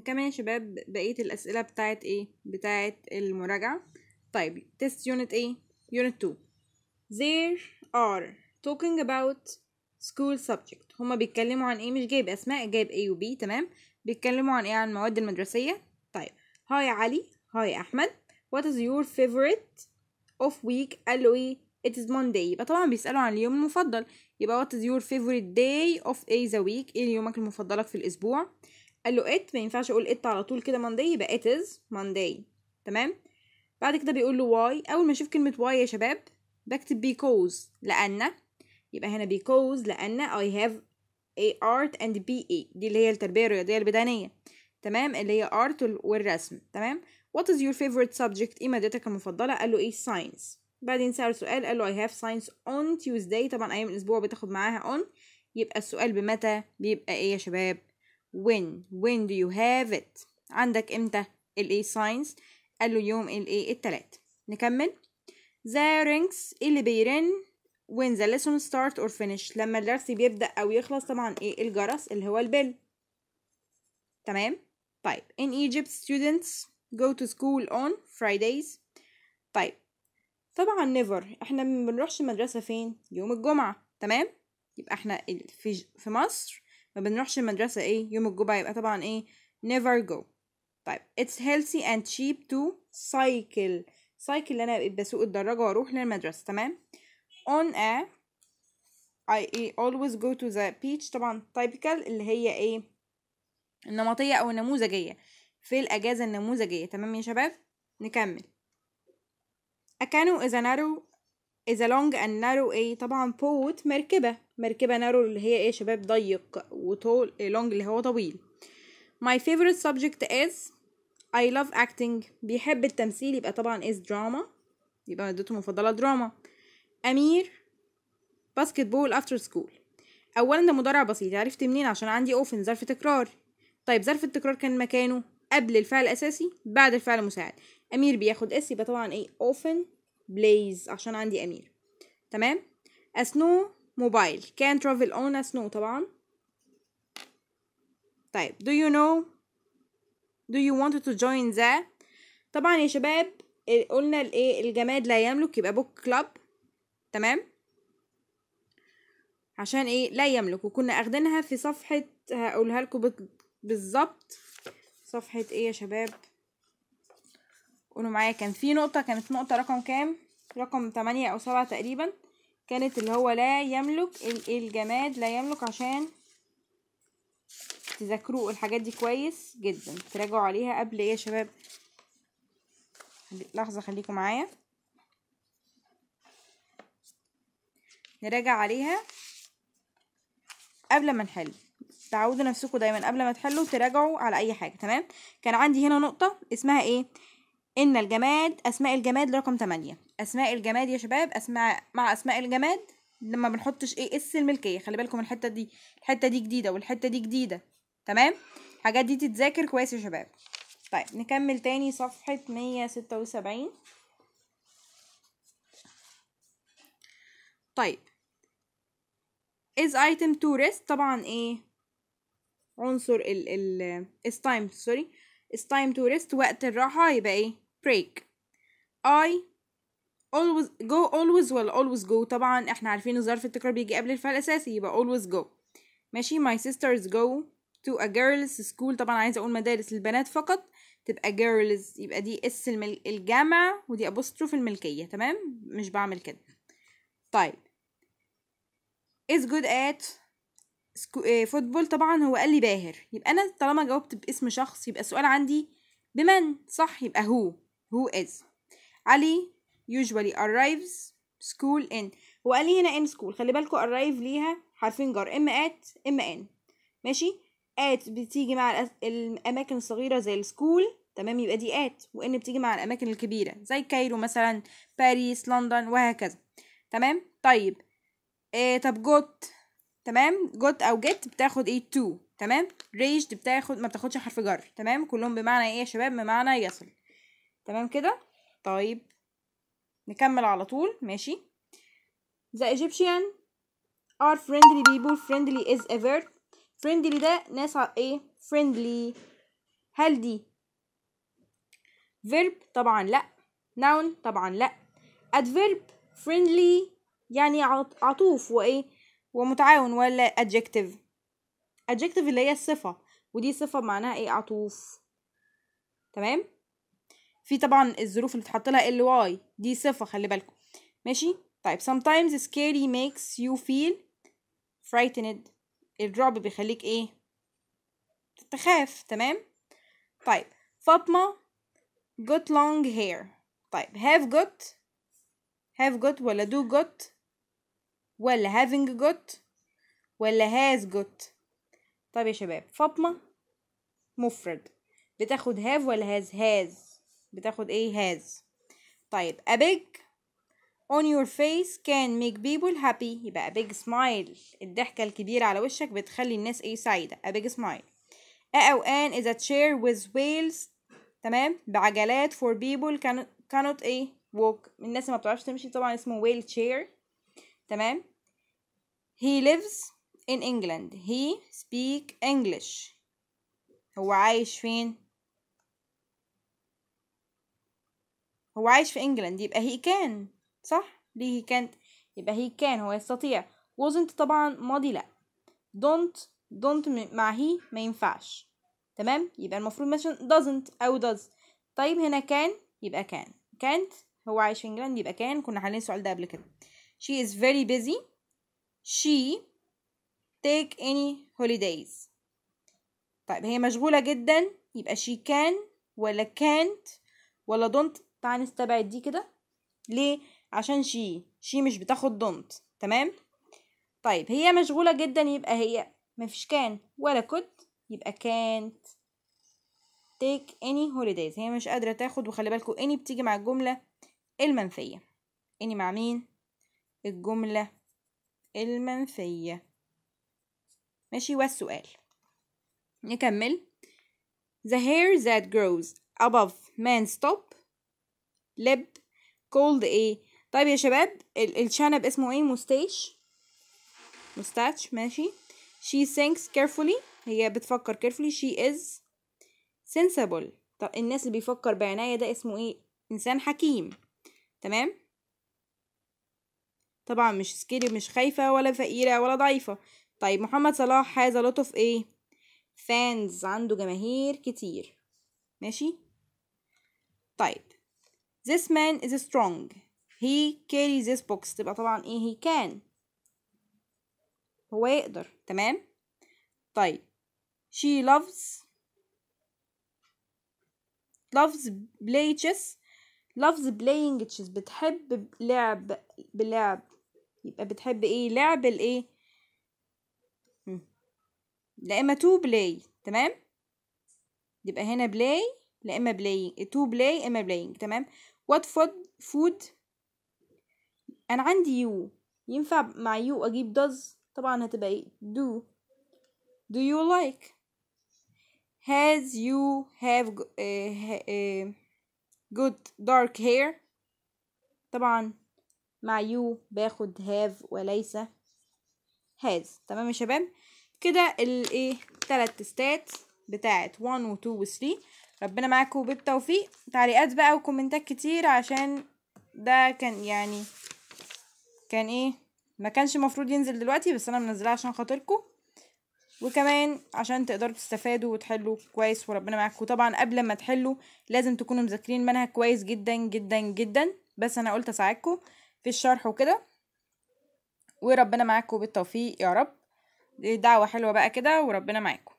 كمان يا شباب بقية الأسئلة بتاعت ايه بتاعت المراجعة طيب تيست يونت ايه يونت 2 there are talking about school subject هما بيتكلموا عن ايه مش جايب اسماء جايب A و B تمام بيتكلموا عن ايه عن المواد المدرسية طيب هاي علي هاي احمد what is your favorite of week له ايه it is Monday يبقى طبعا بيسألوا عن اليوم المفضل يبقى what is your favorite day of a the week ايه يومك المفضلك في الاسبوع قال له ات ما ينفعش اقول ات على طول كده مانداي يبقى it is Monday تمام بعد كده بيقول له واي اول ما اشوف كلمه واي يا شباب بكتب بيكوز لان يبقى هنا بيكوز لان اي هاف اي ارت اند بي اي دي اللي هي التربيه الرياضيه البدنيه تمام اللي هي ارت والرسم تمام وات از يور favorite subject ايه مادتك المفضله قال له ايه ساينس بعدين سأله سؤال قال له I have science on Tuesday طبعا ايام الاسبوع بتاخد معاها on يبقى السؤال بمتى بيبقى ايه يا شباب when when do you have it عندك امتى ال A signs قال له يوم A التلات نكمل the rings اللي بيرن when the lesson start or finish لما الدرس بيبدأ أو يخلص طبعا ايه الجرس اللي هو البل تمام طيب in Egypt students go to school on Fridays طيب طبعا never احنا ما بنروحش المدرسة فين يوم الجمعة تمام يبقى احنا في مصر ما بنروحش المدرسة ايه يوم الجمعة يبقى طبعا ايه never go طيب it's healthy and cheap to cycle cycle اللي انا بسوق الدراجة واروح للمدرسة تمام on a I always go to the beach طبعا typical اللي هي ايه النمطية او النموذجية في الأجازة النموذجية تمام يا شباب نكمل A canoe is a narrow is a long and narrow ايه طبعا boat مركبة مركبة narrow اللي هي ايه شباب ضيق وطول إيه long اللي هو طويل my favorite subject is I love acting بيحب التمثيل يبقى طبعا is drama يبقى مادته المفضلة دراما أمير باسكت بول افتر سكول أولا ده مضارع بسيط عرفت منين عشان عندي اوفن ظرف تكرار طيب ظرف التكرار كان مكانه قبل الفعل الأساسي بعد الفعل المساعد أمير بياخد اس يبقى طبعا ايه اوفن بليز عشان عندي امير تمام اسنو موبايل كان ترافل اون اسنو طبعا طيب do you know do you want to join the طبعا يا شباب قلنا الايه الجماد لا يملك يبقى بوك كلاب تمام عشان ايه لا يملك وكنا اخدينها في صفحه هقولها لكم بالظبط صفحه ايه يا شباب قولوا معايا كان في نقطة كانت نقطة رقم كام رقم تمانية أو سبعة تقريبا كانت اللي هو لا يملك الجماد لا يملك عشان تذاكروا الحاجات دي كويس جدا تراجعوا عليها قبل ايه يا شباب لحظة خليكم معايا نراجع عليها قبل ما نحل تعودوا نفسكم دايما قبل ما تحلوا تراجعوا على اي حاجة تمام كان عندي هنا نقطة اسمها ايه إن الجماد أسماء الجماد رقم تمانية أسماء الجماد يا شباب أسماء مع أسماء الجماد لما بنحطش إيه اس إيه الملكية خلي بالكم الحتة دي الحتة دي جديدة والحتة دي جديدة تمام الحاجات دي تتذاكر كويس يا شباب طيب نكمل تاني صفحة مية ستة وسبعين طيب is item tourist طبعا ايه عنصر ال ال is time سوري is time tourist وقت الراحة يبقى ايه break I always go always ولا always go طبعا احنا عارفين الظرف التكرار بيجي قبل الفعل الأساسي يبقى always go ماشي my sisters go to a girls school طبعا عايزة أقول مدارس البنات فقط تبقى girls يبقى دي اس الجامعة ودي ابوستروف الملكية تمام مش بعمل كده طيب is good at فوتبول آه، طبعا هو قال لي باهر يبقى أنا طالما جاوبت باسم شخص يبقى السؤال عندي بمن صح يبقى هو who is علي usually arrives school in هو قال لي هنا in school خلي بالكوا arrive ليها حرفين جر اما at اما in ماشي at بتيجي مع الاماكن الصغيره زي school تمام يبقى دي at وان بتيجي مع الاماكن الكبيره زي كايرو مثلا باريس لندن وهكذا تمام طيب إيه طب got تمام got او get بتاخد ايه تو تمام ريجد بتاخد ما بتاخدش حرف جر تمام كلهم بمعنى ايه يا شباب بمعنى يصل تمام كده طيب نكمل على طول ماشي The Egyptian are friendly people friendly is a verb friendly ده ناس ايه friendly هل دي verb طبعا لا noun طبعا لا adverb friendly يعني عطوف وايه ومتعاون ولا adjective adjective اللي هي الصفة ودي صفة معناها ايه عطوف تمام في طبعا الظروف اللي بتحط لها ال y دي صفه خلي بالكم ماشي طيب sometimes scary makes you feel frightened الرعب بيخليك ايه تخاف تمام طيب فاطمه got long hair طيب have got have got ولا do got ولا having got ولا has got طيب يا شباب فاطمه مفرد بتاخد have ولا has has بتاخد ايه has طيب a big on your face can make people happy يبقى a big smile الضحكة الكبيرة على وشك بتخلي الناس ايه سعيدة a big smile a او an is a chair with wheels تمام بعجلات for people can cannot ايه walk الناس ما بتعرفش تمشي طبعا اسمه wheel chair تمام he lives in England he speak English هو عايش فين هو عايش في انجلند يبقى هي كان صح ليه هي كانت يبقى هي كان هو يستطيع wasn't طبعا ماضي لا don't don't مع هي ما ينفعش تمام يبقى المفروض مثلا doesn't او does طيب هنا كان يبقى كان كانت هو عايش في انجلند يبقى كان كنا حالين السؤال ده قبل كده she is very busy she take any holidays طيب هي مشغولة جدا يبقى she can ولا can't ولا don't تعال نستبعد دي كده ليه عشان شي شي مش بتاخد دونت تمام طيب هي مشغولة جدا يبقى هي مفيش كان ولا كود يبقى كانت تيك اني هوليديز هي مش قادرة تاخد وخلي بالكوا اني بتيجي مع الجملة المنفية اني مع مين الجملة المنفية ماشي والسؤال نكمل the hair that grows above man's top لب كولد ايه طيب يا شباب الشنب اسمه ايه مستاش مستاش ماشي she thinks carefully هي بتفكر carefully she is sensible طب الناس اللي بيفكر بعناية ده اسمه ايه انسان حكيم تمام طبعا مش سكيري مش خايفة ولا فقيرة ولا ضعيفة طيب محمد صلاح هذا لطف ايه فانز عنده جماهير كتير ماشي طيب This man is strong. He carries this box تبقى طبعا ايه he can هو يقدر تمام طيب she loves loves play chess loves playing chess بتحب لعب بلعب يبقى بتحب ايه لعب الايه لا اما تو بلاي تمام يبقى هنا بلاي لا اما بلاي تو بلاي اما بلاينج تمام وات فود فود انا عندي يو ينفع مع يو اجيب does طبعا هتبقى ايه do do you like has you have uh, uh, good dark hair طبعا مع يو باخد have وليس has تمام يا شباب كده الايه تلات تستات بتاعت 1 و 2 و 3 ربنا معاكم بالتوفيق تعليقات بقى وكومنتات كتير عشان ده كان يعني كان ايه ما كانش مفروض ينزل دلوقتي بس انا منزلاه عشان خاطركم وكمان عشان تقدروا تستفادوا وتحلوا كويس وربنا معاكم طبعا قبل ما تحلوا لازم تكونوا مذاكرين منهج كويس جدا جدا جدا بس انا قلت اساعدكم في الشرح وكده وربنا معاكم بالتوفيق يا رب دعوة حلوة بقى كده وربنا معاكم